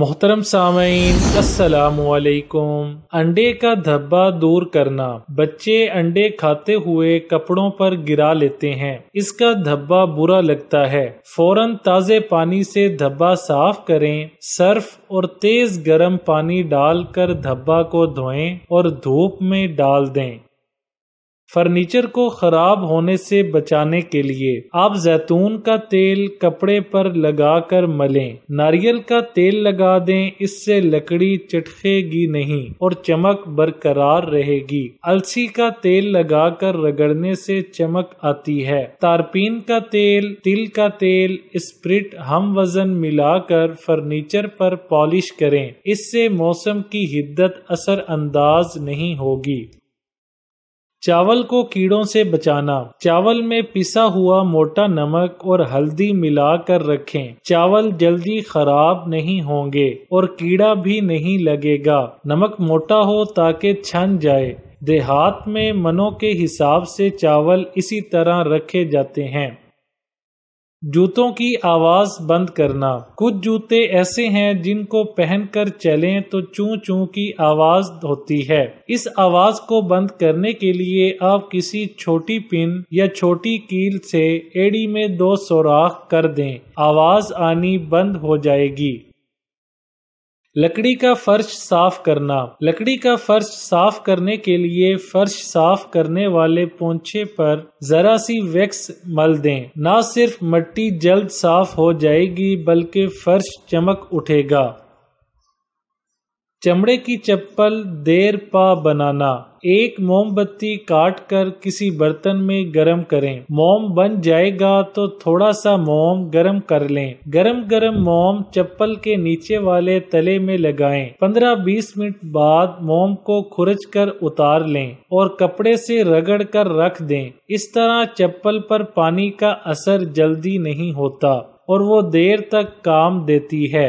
मोहतरम सामीन असलम अंडे का धब्बा दूर करना बच्चे अंडे खाते हुए कपड़ों पर गिरा लेते हैं इसका धब्बा बुरा लगता है फौरन ताजे पानी से धब्बा साफ करें सर्फ और तेज गर्म पानी डालकर धब्बा को धोएं और धूप में डाल दें फर्नीचर को खराब होने से बचाने के लिए आप जैतून का तेल कपड़े पर लगाकर मलें नारियल का तेल लगा दें इससे लकड़ी चटकेगी नहीं और चमक बरकरार रहेगी अलसी का तेल लगाकर रगड़ने से चमक आती है तारपीन का तेल तिल का तेल स्प्रिट हम वजन मिलाकर फर्नीचर पर पॉलिश करें इससे मौसम की हिद्दत असर अंदाज नहीं होगी चावल को कीड़ों से बचाना चावल में पिसा हुआ मोटा नमक और हल्दी मिलाकर रखें चावल जल्दी खराब नहीं होंगे और कीड़ा भी नहीं लगेगा नमक मोटा हो ताकि छन जाए देहात में मनों के हिसाब से चावल इसी तरह रखे जाते हैं जूतों की आवाज़ बंद करना कुछ जूते ऐसे हैं जिनको पहनकर चलें तो चू चू की आवाज़ होती है इस आवाज़ को बंद करने के लिए आप किसी छोटी पिन या छोटी कील से एड़ी में दो सोराख कर दें आवाज़ आनी बंद हो जाएगी लकड़ी का फर्श साफ करना लकड़ी का फर्श साफ करने के लिए फर्श साफ करने वाले पोंछे पर जरा सी वैक्स मल दें ना सिर्फ मट्टी जल्द साफ हो जाएगी बल्कि फर्श चमक उठेगा चमड़े की चप्पल देर पा बनाना एक मोमबत्ती काट कर किसी बर्तन में गरम करें मोम बन जाएगा तो थोड़ा सा मोम गरम कर लें गरम गरम मोम चप्पल के नीचे वाले तले में लगाएं 15-20 मिनट बाद मोम को खुरच कर उतार लें और कपड़े से रगड़ कर रख दें इस तरह चप्पल पर पानी का असर जल्दी नहीं होता और वो देर तक काम देती है